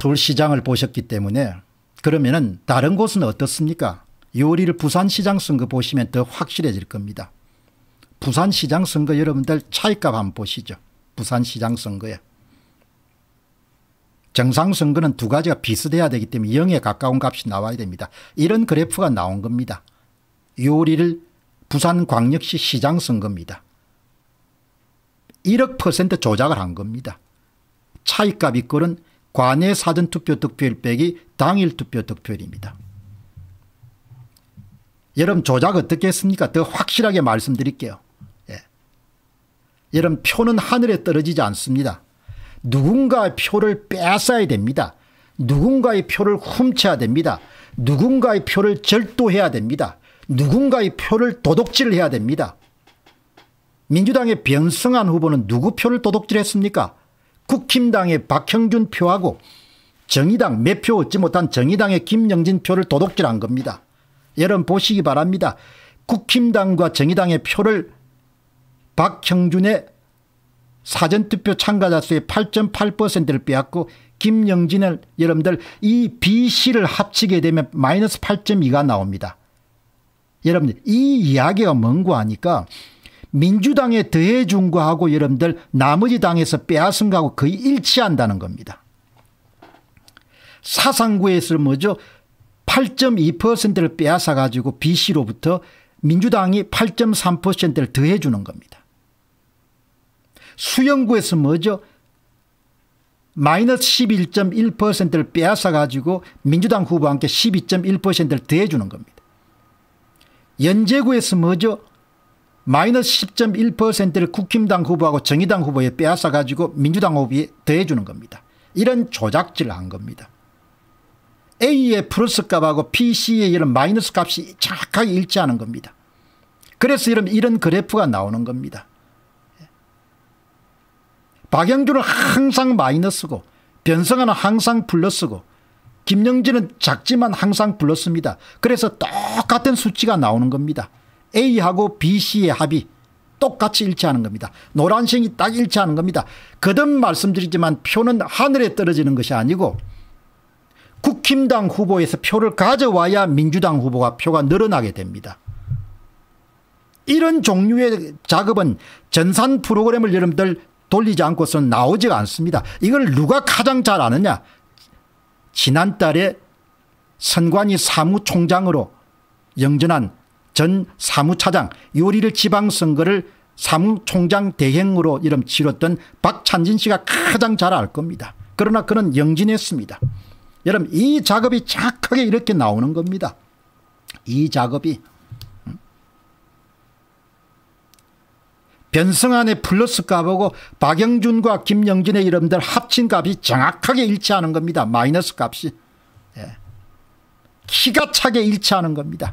서울시장을 보셨기 때문에 그러면은 다른 곳은 어떻습니까? 요리를 부산시장 선거 보시면 더 확실해질 겁니다. 부산시장 선거 여러분들 차이값 한번 보시죠. 부산시장 선거에. 정상선거는 두 가지가 비슷해야 되기 때문에 0에 가까운 값이 나와야 됩니다. 이런 그래프가 나온 겁니다. 요리를 부산광역시 시장 선거입니다. 1억 퍼센트 조작을 한 겁니다. 차이값 이꼴은 관외 사전투표 득표율 빼기 당일 투표 득표율입니다. 여러분 조작 어떻게 했습니까? 더 확실하게 말씀드릴게요. 예. 여러분 표는 하늘에 떨어지지 않습니다. 누군가의 표를 빼앗야 됩니다. 누군가의 표를 훔쳐야 됩니다. 누군가의 표를 절도해야 됩니다. 누군가의 표를 도둑질해야 됩니다. 민주당의 변성한 후보는 누구 표를 도둑질했습니까? 국힘당의 박형준 표하고 정의당 매표 얻지 못한 정의당의 김영진 표를 도둑질한 겁니다. 여러분 보시기 바랍니다. 국힘당과 정의당의 표를 박형준의 사전투표 참가자 수의 8.8%를 빼앗고 김영진을 여러분들 이 B씨를 합치게 되면 마이너스 8.2가 나옵니다. 여러분들 이 이야기가 뭔고 하니까 민주당에 더해준 거하고 여러분들 나머지 당에서 빼앗은 거하고 거의 일치한다는 겁니다. 사상구에서 뭐죠? 8.2%를 빼앗아 가지고 BC로부터 민주당이 8.3%를 더해주는 겁니다. 수영구에서 뭐죠? 마이너스 11.1%를 빼앗아 가지고 민주당 후보한테 12.1%를 더해주는 겁니다. 연제구에서 뭐죠? 마이너스 10.1%를 국힘당 후보하고 정의당 후보에 빼앗아 가지고 민주당 후보에 더해주는 겁니다. 이런 조작질을 한 겁니다. A의 플러스 값하고 PC의 이런 마이너스 값이 정확하게 일치하는 겁니다. 그래서 이런, 이런 그래프가 나오는 겁니다. 박영준은 항상 마이너스고 변성환은 항상 플러스고 김영진은 작지만 항상 플러스입니다. 그래서 똑같은 수치가 나오는 겁니다. A하고 BC의 합이 똑같이 일치하는 겁니다. 노란색이 딱 일치하는 겁니다. 거듭 말씀드리지만 표는 하늘에 떨어지는 것이 아니고 국힘당 후보에서 표를 가져와야 민주당 후보가 표가 늘어나게 됩니다. 이런 종류의 작업은 전산 프로그램을 여러분들 돌리지 않고서는 나오지가 않습니다. 이걸 누가 가장 잘 아느냐. 지난달에 선관위 사무총장으로 영전한 전 사무차장 요리를 지방선거를 사무총장 대행으로 이름 치렀던 박찬진 씨가 가장 잘 알 겁니다. 그러나 그는 영진했습니다. 여러분 이 작업이 정하게 이렇게 나오는 겁니다. 이 작업이 음? 변성안의 플러스 값하고 박영준과 김영진의 이름들 합친 값이 정확하게 일치하는 겁니다. 마이너스 값이. 예. 기가 차게 일치하는 겁니다.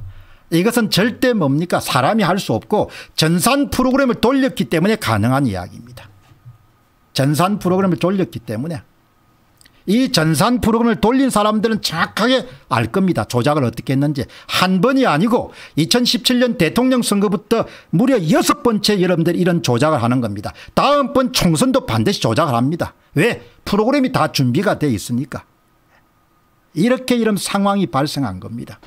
이것은 절대 뭡니까 사람이 할 수 없고 전산 프로그램을 돌렸기 때문에 가능한 이야기입니다. 전산 프로그램을 돌렸기 때문에 이 전산 프로그램을 돌린 사람들은 정확하게 알 겁니다. 조작을 어떻게 했는지. 한 번이 아니고 2017년 대통령 선거부터 무려 여 번째 여러분들 이런 조작을 하는 겁니다. 다음번 총선도 반드시 조작을 합니다. 왜? 프로그램이 다 준비가 돼 있으니까. 이렇게 이런 상황이 발생한 겁니다.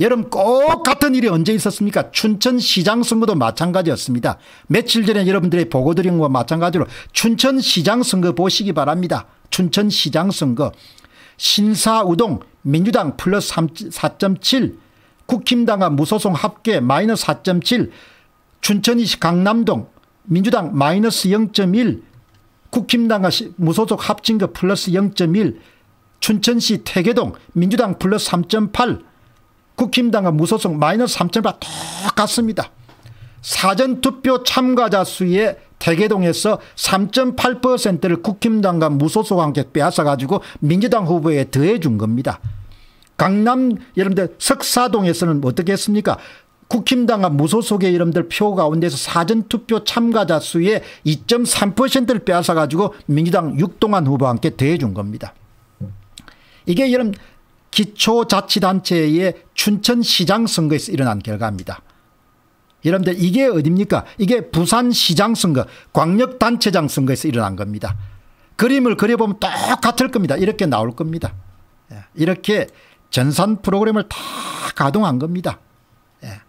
여러분 꼭 같은 일이 언제 있었습니까? 춘천시장 선거도 마찬가지였습니다. 며칠 전에 여러분들이 보고 드린 것과 마찬가지로 춘천시장 선거 보시기 바랍니다. 춘천시장 선거 신사우동 민주당 플러스 4.7 국힘당과 무소속 합계 마이너스 4.7 춘천시 강남동 민주당 마이너스 0.1 국힘당과 무소속 합친 거 플러스 0.1 춘천시 태계동 민주당 플러스 국힘당과 무소속 마이너스 3 8 똑같습니다. 사전투표 참가자 수의 대개동에서 3.8%를 국힘당과 무소속 함께 빼앗아가지고 민주당 후보에 더해준 겁니다. 강남 여러분들 석사동에서는 어떻게 했습니까? 국힘당과 무소속의 여러분들 표 가운데서 사전투표 참가자 수의 2.3%를 빼앗아가지고 민주당 육동환 후보와 함께 더해준 겁니다. 이게 여러분 기초자치단체의 춘천시장 선거에서 일어난 결과입니다. 여러분들 이게 어딥니까? 이게 부산시장 선거, 광역단체장 선거에서 일어난 겁니다. 그림을 그려보면 똑같을 겁니다. 이렇게 나올 겁니다. 예, 이렇게 전산 프로그램을 다 가동한 겁니다. 예,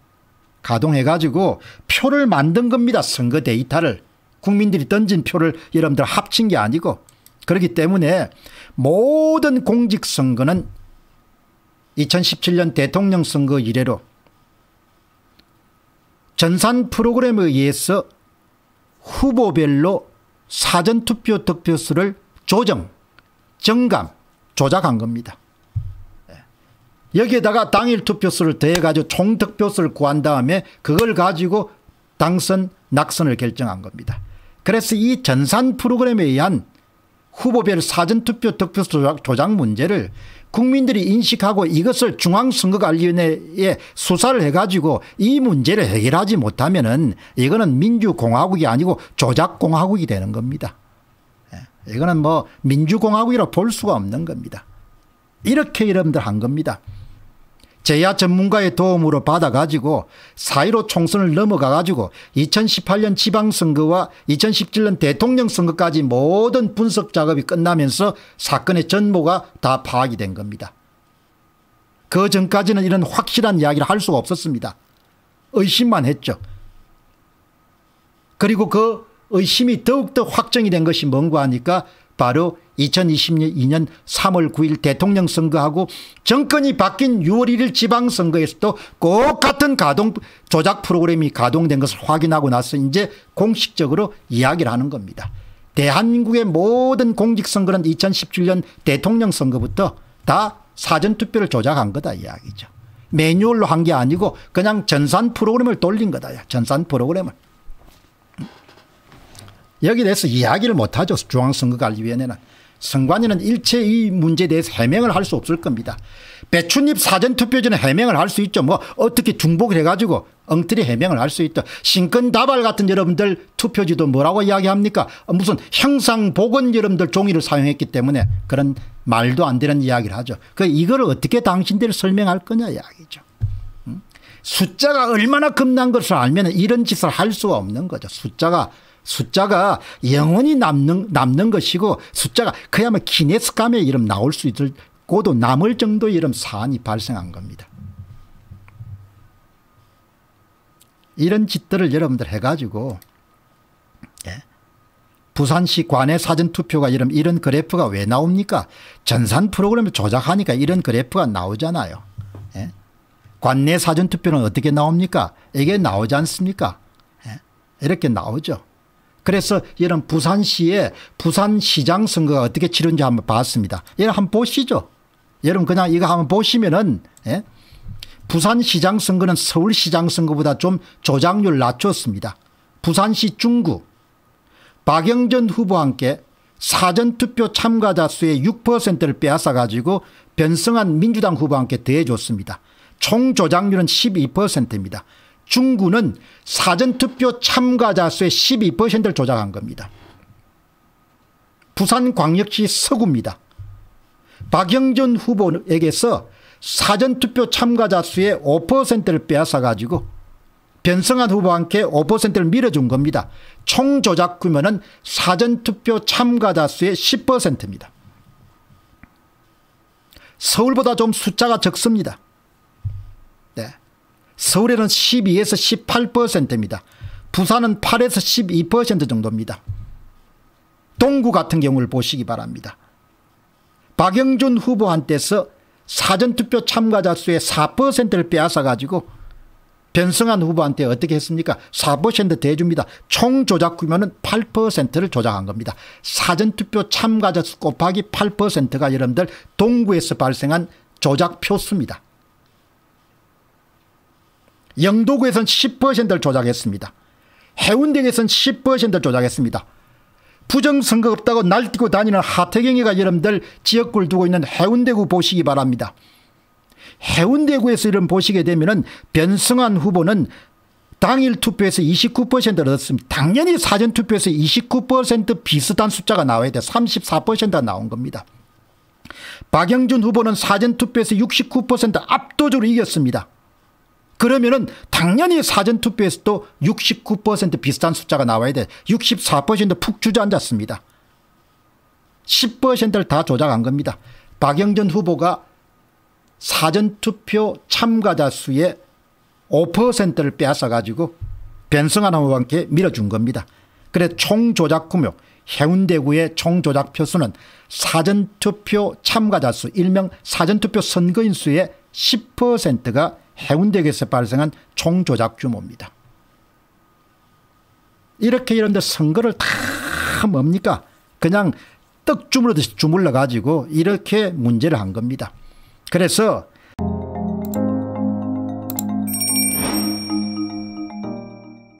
가동해가지고 표를 만든 겁니다. 선거 데이터를. 국민들이 던진 표를 여러분들 합친 게 아니고 그렇기 때문에 모든 공직선거는 2017년 대통령 선거 이래로 전산 프로그램에 의해서 후보별로 사전투표 득표수를 조정, 정감, 조작한 겁니다. 예. 여기에다가 당일 투표수를 더해가지고 총 득표수를 구한 다음에 그걸 가지고 당선, 낙선을 결정한 겁니다. 그래서 이 전산 프로그램에 의한 후보별 사전투표 득표수 조작 문제를 국민들이 인식하고 이것을 중앙선거관리위원회에 수사를 해가지고 이 문제를 해결하지 못하면 은 이거는 민주공화국이 아니고 조작공화국이 되는 겁니다. 예, 이거는 뭐 민주공화국이라 볼 수가 없는 겁니다. 이렇게 여러분들 한 겁니다. 제야 전문가의 도움으로 받아가지고 4.15 총선을 넘어가가지고 2018년 지방선거와 2017년 대통령 선거까지 모든 분석 작업이 끝나면서 사건의 전모가 다 파악이 된 겁니다. 그 전까지는 이런 확실한 이야기를 할 수가 없었습니다. 의심만 했죠. 그리고 그 의심이 더욱더 확정이 된 것이 뭔가 하니까 바로 2022년 3월 9일 대통령 선거하고 정권이 바뀐 6월 1일 지방선거에서도 꼭 같은 가동 조작 프로그램이 가동된 것을 확인하고 나서 이제 공식적으로 이야기를 하는 겁니다. 대한민국의 모든 공직선거는 2017년 대통령 선거부터 다 사전투표를 조작한 거다 이야기죠. 매뉴얼로 한 게 아니고 그냥 전산 프로그램을 돌린 거다. 전산 프로그램을. 여기에 대해서 이야기를 못하죠. 중앙선거관리위원회는. 선관위는 일체 이 문제에 대해서 해명을 할 수 없을 겁니다. 배춘잎 사전투표 전에 해명을 할 수 있죠. 뭐 어떻게 중복을 해가지고 엉터리 해명을 할 수 있다. 신권다발 같은 여러분들 투표지도 뭐라고 이야기합니까? 무슨 형상복원 여러분들 종이를 사용했기 때문에 그런 말도 안 되는 이야기를 하죠. 그 이걸 어떻게 당신들이 설명할 거냐 이야기죠. 음? 숫자가 얼마나 겁난 것을 알면 이런 짓을 할 수가 없는 거죠. 숫자가 숫자가 영원히 남는, 남는 것이고 숫자가 그야말로 기네스감에 이름 나올 수 있을 고도 남을 정도의 이런 사안이 발생한 겁니다. 이런 짓들을 여러분들 해가지고 예? 부산시 관내 사전투표가 이런, 이런 그래프가 왜 나옵니까? 전산 프로그램을 조작하니까 이런 그래프가 나오잖아요. 예? 관내 사전투표는 어떻게 나옵니까? 이게 나오지 않습니까? 예? 이렇게 나오죠. 그래서 이런 부산시의 부산시장 선거가 어떻게 치른지 한번 봤습니다. 이거 한번 보시죠. 여러분 그냥 이거 한번 보시면은 예? 부산시장 선거는 서울시장 선거보다 좀 조작률 낮췄습니다. 부산시 중구 박영전 후보와 함께 사전투표 참가자 수의 6%를 빼앗아 가지고 변성한 민주당 후보와 함께 대해줬습니다. 총 조작률은 12%입니다. 중구는 사전투표 참가자 수의 12%를 조작한 겁니다. 부산광역시 서구입니다. 박영준 후보에게서 사전투표 참가자 수의 5%를 빼앗아가지고 변성한 후보와 함께 5%를 밀어준 겁니다. 총 조작 규모는 사전투표 참가자 수의 10%입니다. 서울보다 좀 숫자가 적습니다. 서울에는 12에서 18%입니다. 부산은 8에서 12% 정도입니다. 동구 같은 경우를 보시기 바랍니다. 박영준 후보한테서 사전투표 참가자 수의 4%를 빼앗아가지고 변성한 후보한테 어떻게 했습니까? 4% 대줍니다. 총 조작 규모는 8%를 조작한 겁니다. 사전투표 참가자 수 곱하기 8%가 여러분들 동구에서 발생한 조작 표수입니다. 영도구에선 10%를 조작했습니다. 해운대에선 10%를 조작했습니다. 부정선거 없다고 날뛰고 다니는 하태경이가 여러분들 지역구를 두고 있는 해운대구 보시기 바랍니다. 해운대구에서 이런 보시게 되면은 변승환 후보는 당일 투표에서 29%를 얻었습니다. 당연히 사전투표에서 29% 비슷한 숫자가 나와야 돼. 34%가 나온 겁니다. 박영준 후보는 사전투표에서 69% 압도적으로 이겼습니다. 그러면은 당연히 사전투표에서도 69% 비슷한 숫자가 나와야 돼. 64%푹 주저앉았습니다. 10%를 다 조작한 겁니다. 박영전 후보가 사전투표 참가자 수의 5%를 빼앗아가지고 변성한 후보와 함께 밀어준 겁니다. 그래 총조작 구역 해운대구의 총조작 표수는 사전투표 참가자 수 일명 사전투표 선거인 수의 10%가 해운대에서 교 발생한 총조작 규모입니다. 이렇게 이런데 선거를 다 뭡니까 그냥 떡 주물러듯이 주물러 가지고 이렇게 문제를 한 겁니다. 그래서